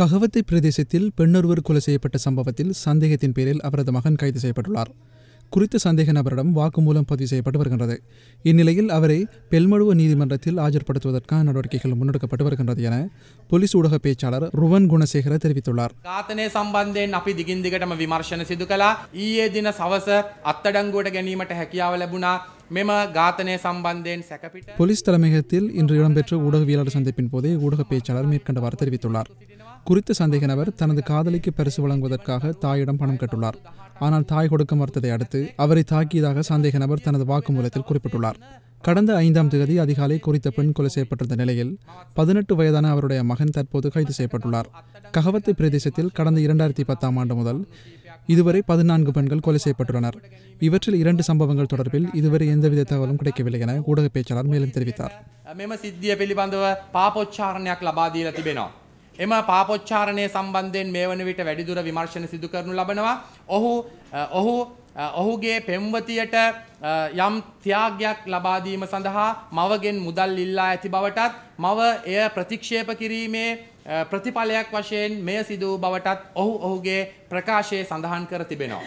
ககவத்தை பிரதேசத்தில் பெண்ணொருவர் கொலை செய்யப்பட்ட சம்பவத்தில் சந்தேகத்தின் பேரில் அவரது மகன் கைது செய்யப்பட்டுள்ளார் குறித்த சந்தேக நபரிடம் வாக்குமூலம் பதிவு செய்யப்பட்டு வருகின்றது இந்நிலையில் அவரை பெல்மடுவ நீதிமன்றத்தில் ஆஜர்படுத்துவதற்கான நடவடிக்கைகள் முன்னெடுக்கப்பட்டு வருகின்றது என போலீஸ் ஊடக பேச்சாளர் ருவன் குணசேகர தெரிவித்துள்ளார் ඝාතනය සම්බන්ධයෙන් අපි දිගින් போலீஸ் தலைமையகத்தில் இன்று இடம்பெற்ற ஊடகவியலாளர் சந்திப்பின் போதே ஊடக பேச்சாளர் மேற்கண்டவாறு தெரிவித்துள்ளார் குறித்த சந்தேக நபர் தனது காதலிக்கு பரிசு வழங்குவதற்காக தாயிடம் பணம் கட்டுள்ளார் ஆனால் தாய் கொடுக்க மறுத்ததை அடுத்து அவரை தாக்கியதாக சந்தேக நபர் தனது வாக்குமூலத்தில் குறிப்பிட்டுள்ளார் கடந்த ஐந்தாம் தேதி அதிகாலை குறித்த பெண் கொலை செய்யப்பட்டிருந்த நிலையில் பதினெட்டு வயதான அவருடைய மகன் தற்போது கைது செய்யப்பட்டுள்ளார் ககவத்தை பிரதேசத்தில் கடந்த இரண்டாயிரத்தி பத்தாம் ஆண்டு முதல் இதுவரை பதினான்கு பெண்கள் கொலை செய்யப்பட்டுள்ளனர் இவற்றில் இரண்டு சம்பவங்கள் தொடர்பில் இதுவரை எந்தவித தகவலும் கிடைக்கவில்லை என ஊடக பேச்சாளர் மேலும் தெரிவித்தார் එම පාපොච්චාරණය සම්බන්ධයෙන් මේ වන විට වැඩිදුර විමර්ශන සිදු කරනු ලබනවා. ඔහු ඔහු ඔහුගේ පෙම්වතියට යම් තියාගයක් ලබාදීම සඳහා මවගෙන් මුදල් ඉල්ලා ඇති බවටත් මව එය ප්‍රතික්ෂේප කිරීමේ ප්‍රතිඵලයක් වශයෙන් මෙය සිදු බවටත් ඔහු ඔහුගේ ප්‍රකාශයේ සඳහන් කර තිබෙනවා.